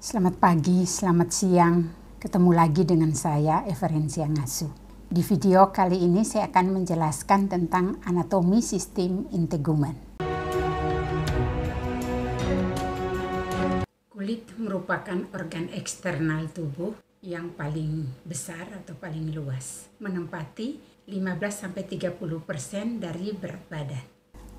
Selamat pagi, selamat siang. Ketemu lagi dengan saya, Everensia Ngasu. Di video kali ini saya akan menjelaskan tentang anatomi sistem integumen. Kulit merupakan organ eksternal tubuh yang paling besar atau paling luas, menempati 15-30% dari berat badan.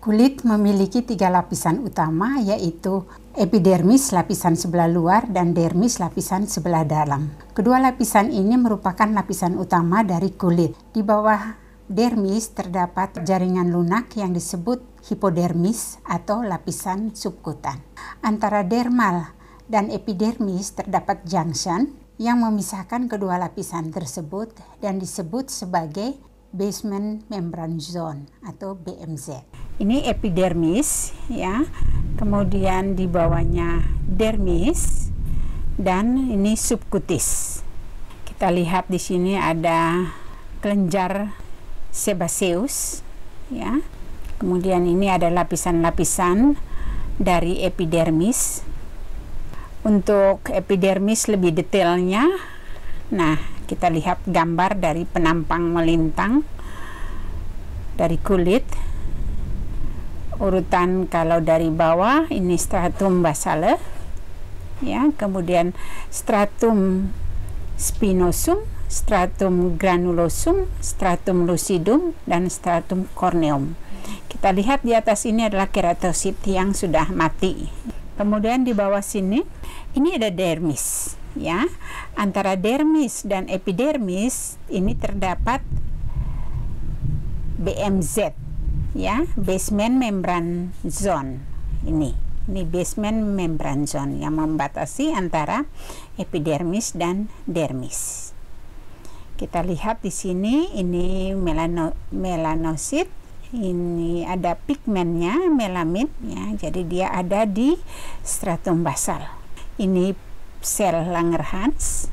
Kulit memiliki tiga lapisan utama yaitu Epidermis lapisan sebelah luar dan dermis lapisan sebelah dalam. Kedua lapisan ini merupakan lapisan utama dari kulit. Di bawah dermis terdapat jaringan lunak yang disebut hipodermis atau lapisan subkutan. Antara dermal dan epidermis terdapat junction yang memisahkan kedua lapisan tersebut dan disebut sebagai basement membrane zone atau BMZ ini epidermis ya kemudian di bawahnya dermis dan ini subkutis kita lihat di sini ada kelenjar sebaceus ya kemudian ini ada lapisan-lapisan dari epidermis untuk epidermis lebih detailnya nah kita lihat gambar dari penampang melintang dari kulit urutan kalau dari bawah ini stratum basale ya kemudian stratum spinosum stratum granulosum stratum lucidum dan stratum corneum kita lihat di atas ini adalah keratosit yang sudah mati kemudian di bawah sini ini ada dermis ya antara dermis dan epidermis ini terdapat BMZ ya basement membran zone ini ini basement membran zone yang membatasi antara epidermis dan dermis kita lihat di sini ini melano, melanosit ini ada pigmennya melamin ya jadi dia ada di stratum basal ini sel Langerhans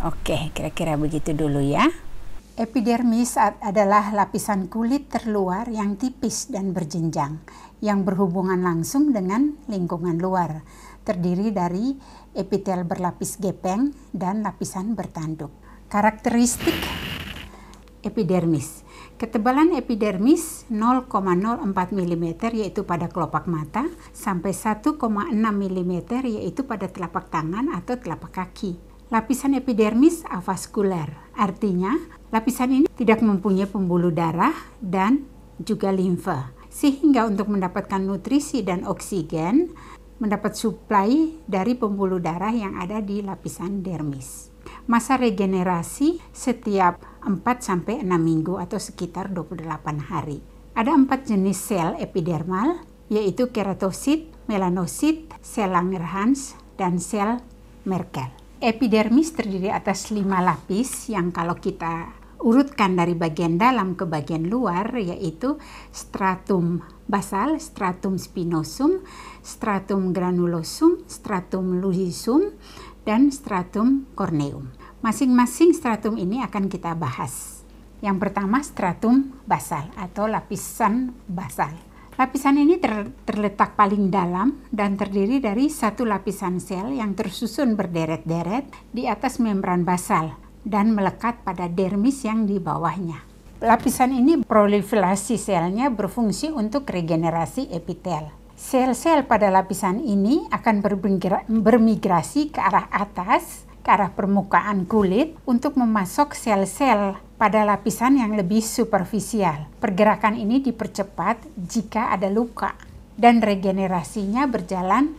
oke kira-kira begitu dulu ya Epidermis adalah lapisan kulit terluar yang tipis dan berjenjang yang berhubungan langsung dengan lingkungan luar, terdiri dari epitel berlapis gepeng dan lapisan bertanduk. Karakteristik epidermis. Ketebalan epidermis 0,04 mm yaitu pada kelopak mata sampai 1,6 mm yaitu pada telapak tangan atau telapak kaki. Lapisan epidermis avaskuler, artinya Lapisan ini tidak mempunyai pembuluh darah dan juga limfa. Sehingga untuk mendapatkan nutrisi dan oksigen, mendapat suplai dari pembuluh darah yang ada di lapisan dermis. Masa regenerasi setiap 4 sampai 6 minggu atau sekitar 28 hari. Ada empat jenis sel epidermal yaitu keratosit, melanosit, sel Langerhans, dan sel Merkel. Epidermis terdiri atas lima lapis yang kalau kita urutkan dari bagian dalam ke bagian luar yaitu stratum basal, stratum spinosum, stratum granulosum, stratum lusisum, dan stratum corneum. Masing-masing stratum ini akan kita bahas. Yang pertama stratum basal atau lapisan basal. Lapisan ini ter terletak paling dalam dan terdiri dari satu lapisan sel yang tersusun berderet-deret di atas membran basal dan melekat pada dermis yang di bawahnya. Lapisan ini proliferasi selnya berfungsi untuk regenerasi epitel. Sel-sel pada lapisan ini akan bermigrasi ke arah atas, ke arah permukaan kulit untuk memasok sel-sel pada lapisan yang lebih superficial. Pergerakan ini dipercepat jika ada luka dan regenerasinya berjalan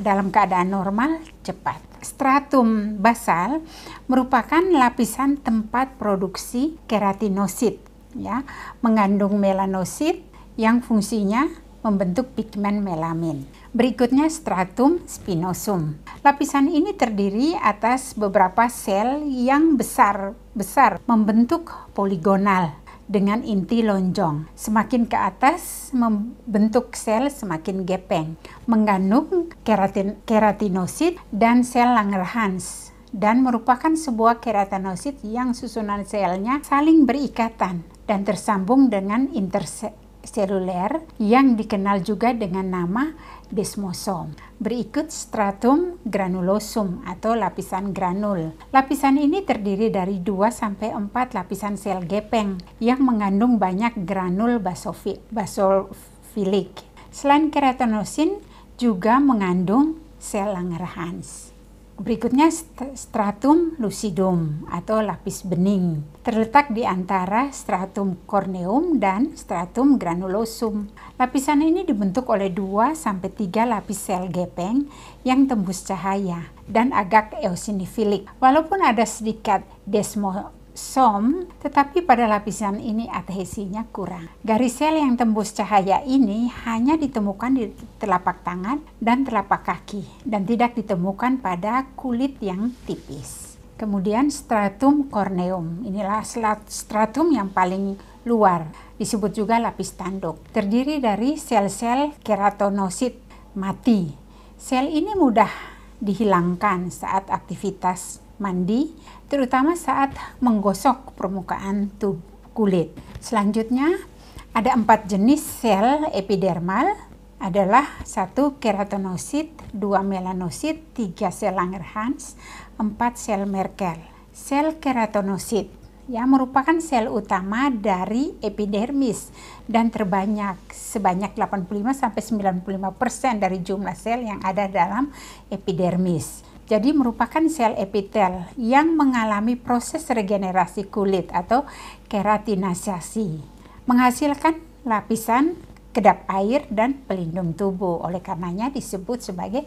dalam keadaan normal cepat stratum basal merupakan lapisan tempat produksi keratinosit ya, mengandung melanosit yang fungsinya membentuk pigmen melamin. Berikutnya stratum spinosum. Lapisan ini terdiri atas beberapa sel yang besar-besar membentuk poligonal dengan inti lonjong. Semakin ke atas membentuk sel semakin gepeng, mengandung keratin keratinosit dan sel Langerhans dan merupakan sebuah keratinosit yang susunan selnya saling berikatan dan tersambung dengan interseluler yang dikenal juga dengan nama desmosom. Berikut stratum granulosum atau lapisan granul. Lapisan ini terdiri dari 2 sampai 4 lapisan sel gepeng yang mengandung banyak granul basofik, basofilik. Selain keratinosin juga mengandung sel Langerhans. Berikutnya stratum lucidum atau lapis bening terletak di antara stratum corneum dan stratum granulosum. Lapisan ini dibentuk oleh 2 sampai 3 lapis sel gepeng yang tembus cahaya dan agak eosinofilik. Walaupun ada sedikit desmo som, tetapi pada lapisan ini adhesinya kurang. Garis sel yang tembus cahaya ini hanya ditemukan di telapak tangan dan telapak kaki dan tidak ditemukan pada kulit yang tipis. Kemudian stratum corneum, inilah stratum yang paling luar, disebut juga lapis tanduk. Terdiri dari sel-sel keratonosit mati. Sel ini mudah dihilangkan saat aktivitas mandi, terutama saat menggosok permukaan tubuh kulit. Selanjutnya, ada empat jenis sel epidermal adalah satu keratinosit, dua melanosit, tiga sel Langerhans, empat sel Merkel. Sel keratinosit yang merupakan sel utama dari epidermis dan terbanyak sebanyak 85 sampai 95% dari jumlah sel yang ada dalam epidermis jadi merupakan sel epitel yang mengalami proses regenerasi kulit atau keratinisasi, menghasilkan lapisan kedap air dan pelindung tubuh. Oleh karenanya disebut sebagai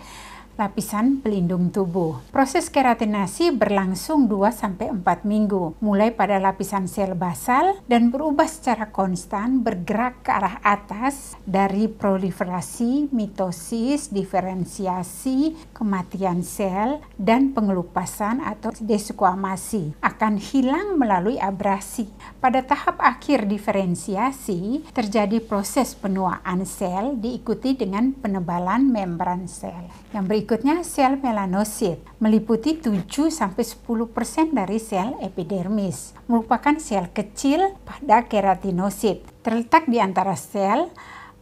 lapisan pelindung tubuh. Proses keratinasi berlangsung 2-4 minggu, mulai pada lapisan sel basal dan berubah secara konstan bergerak ke arah atas dari proliferasi, mitosis, diferensiasi, kematian sel, dan pengelupasan atau desquamasi akan hilang melalui abrasi. Pada tahap akhir diferensiasi, terjadi proses penuaan sel diikuti dengan penebalan membran sel. Yang berikut Berikutnya sel melanosit, meliputi 7-10% dari sel epidermis, merupakan sel kecil pada keratinosit, terletak di antara sel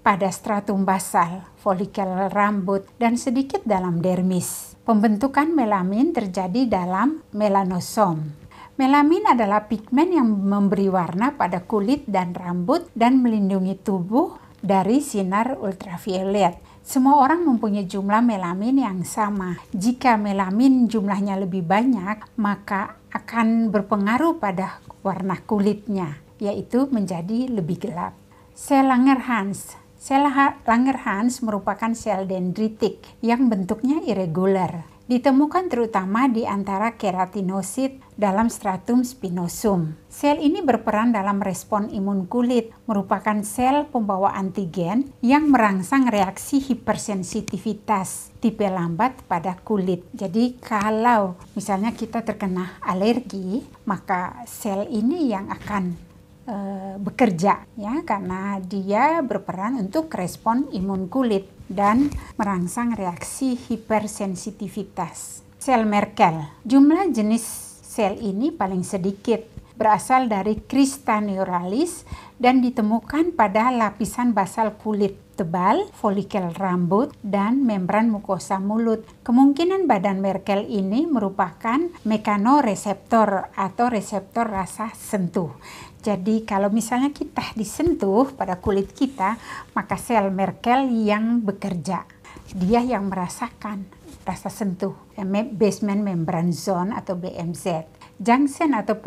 pada stratum basal, folikel rambut, dan sedikit dalam dermis. Pembentukan melamin terjadi dalam melanosom. Melamin adalah pigmen yang memberi warna pada kulit dan rambut dan melindungi tubuh dari sinar ultraviolet. Semua orang mempunyai jumlah melamin yang sama. Jika melamin jumlahnya lebih banyak, maka akan berpengaruh pada warna kulitnya, yaitu menjadi lebih gelap. Sel Langerhans Sel Langerhans merupakan sel dendritik yang bentuknya irregular ditemukan terutama di antara keratinosit dalam stratum spinosum. Sel ini berperan dalam respon imun kulit, merupakan sel pembawa antigen yang merangsang reaksi hipersensitivitas tipe lambat pada kulit. Jadi kalau misalnya kita terkena alergi, maka sel ini yang akan Eh, bekerja ya karena dia berperan untuk respon imun kulit dan merangsang reaksi hipersensitivitas. Sel Merkel. Jumlah jenis sel ini paling sedikit berasal dari krista neuralis dan ditemukan pada lapisan basal kulit tebal, folikel rambut, dan membran mukosa mulut. Kemungkinan badan Merkel ini merupakan mekanoreseptor atau reseptor rasa sentuh. Jadi kalau misalnya kita disentuh pada kulit kita, maka sel Merkel yang bekerja. Dia yang merasakan rasa sentuh, eh, basement membran zone atau BMZ. Junction atau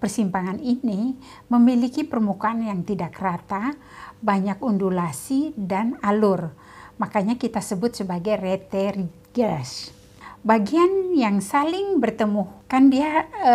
Persimpangan ini memiliki permukaan yang tidak rata, banyak undulasi dan alur. Makanya kita sebut sebagai reterigas. Bagian yang saling bertemu kan dia e,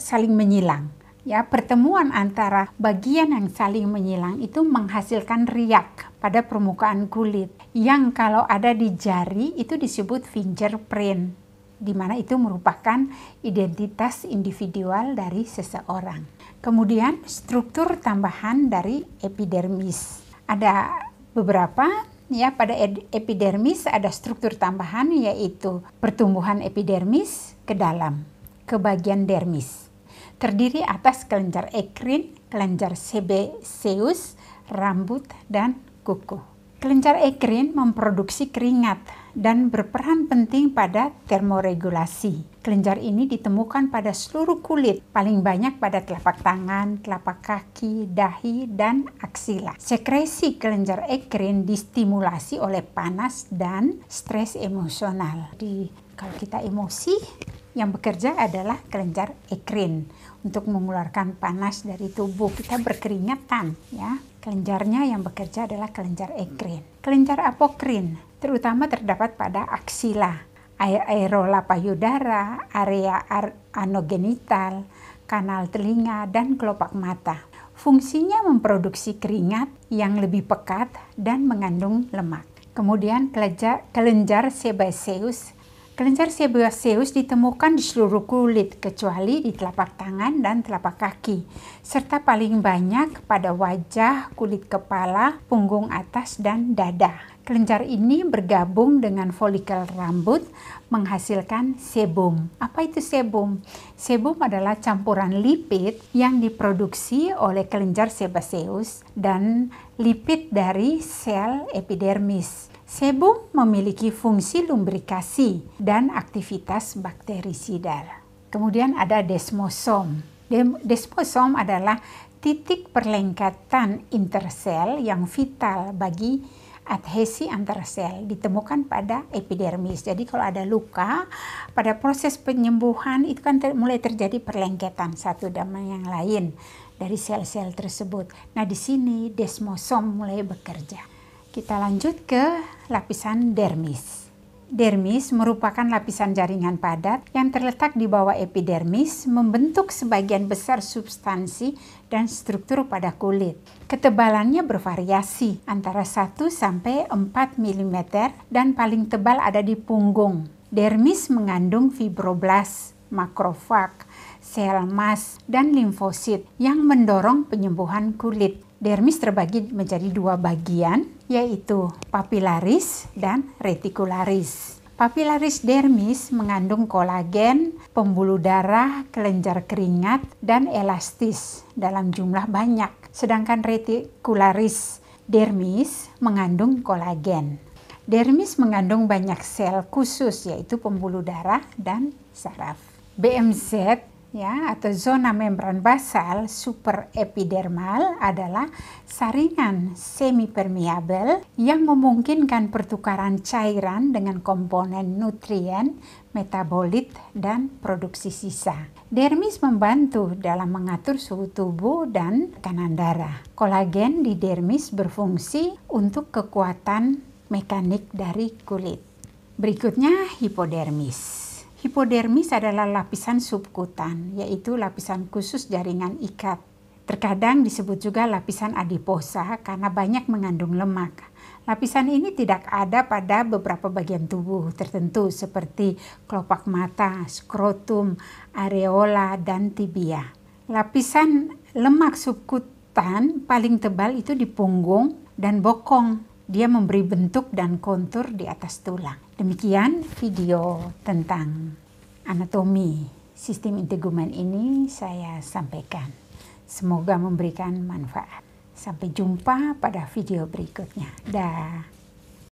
saling menyilang. Ya, pertemuan antara bagian yang saling menyilang itu menghasilkan riak pada permukaan kulit yang kalau ada di jari itu disebut fingerprint di mana itu merupakan identitas individual dari seseorang. Kemudian struktur tambahan dari epidermis. Ada beberapa ya pada epidermis ada struktur tambahan yaitu pertumbuhan epidermis ke dalam ke bagian dermis. Terdiri atas kelenjar ekrin, kelenjar sebaceous, rambut dan kuku. Kelenjar ekrin memproduksi keringat dan berperan penting pada termoregulasi. Kelenjar ini ditemukan pada seluruh kulit, paling banyak pada telapak tangan, telapak kaki, dahi, dan aksila. Sekresi kelenjar ekrin distimulasi oleh panas dan stres emosional. Jadi kalau kita emosi, yang bekerja adalah kelenjar ekrin untuk mengeluarkan panas dari tubuh. Kita berkeringatan ya. Kelenjarnya yang bekerja adalah kelenjar ekrin. Kelenjar apokrin terutama terdapat pada aksila, aerola payudara, area anogenital, kanal telinga, dan kelopak mata. Fungsinya memproduksi keringat yang lebih pekat dan mengandung lemak. Kemudian kelenjar, kelenjar Kelenjar sebaceous ditemukan di seluruh kulit kecuali di telapak tangan dan telapak kaki serta paling banyak pada wajah, kulit kepala, punggung atas dan dada. Kelenjar ini bergabung dengan folikel rambut menghasilkan sebum. Apa itu sebum? Sebum adalah campuran lipid yang diproduksi oleh kelenjar sebaceous dan lipid dari sel epidermis. Sebum memiliki fungsi lumbrikasi dan aktivitas bakterisidal. Kemudian ada desmosom. Desmosom adalah titik perlengkatan intersel yang vital bagi adhesi antara sel ditemukan pada epidermis. Jadi kalau ada luka pada proses penyembuhan itu kan ter, mulai terjadi perlengketan satu dengan yang lain dari sel-sel tersebut. Nah, di sini desmosom mulai bekerja. Kita lanjut ke lapisan dermis. Dermis merupakan lapisan jaringan padat yang terletak di bawah epidermis, membentuk sebagian besar substansi dan struktur pada kulit. Ketebalannya bervariasi antara 1 sampai 4 mm dan paling tebal ada di punggung. Dermis mengandung fibroblas, makrofag, sel mas, dan limfosit yang mendorong penyembuhan kulit dermis terbagi menjadi dua bagian, yaitu papilaris dan retikularis. Papilaris dermis mengandung kolagen, pembuluh darah, kelenjar keringat, dan elastis dalam jumlah banyak. Sedangkan retikularis dermis mengandung kolagen. Dermis mengandung banyak sel khusus yaitu pembuluh darah dan saraf. BMZ ya atau zona membran basal superepidermal adalah saringan semipermeabel yang memungkinkan pertukaran cairan dengan komponen nutrien, metabolit dan produksi sisa. Dermis membantu dalam mengatur suhu tubuh dan tekanan darah. Kolagen di dermis berfungsi untuk kekuatan mekanik dari kulit. Berikutnya hipodermis. Hipodermis adalah lapisan subkutan, yaitu lapisan khusus jaringan ikat. Terkadang disebut juga lapisan adiposa karena banyak mengandung lemak. Lapisan ini tidak ada pada beberapa bagian tubuh tertentu seperti kelopak mata, skrotum, areola, dan tibia. Lapisan lemak subkutan paling tebal itu di punggung dan bokong dia memberi bentuk dan kontur di atas tulang. Demikian video tentang anatomi sistem integumen ini saya sampaikan. Semoga memberikan manfaat. Sampai jumpa pada video berikutnya. Dah.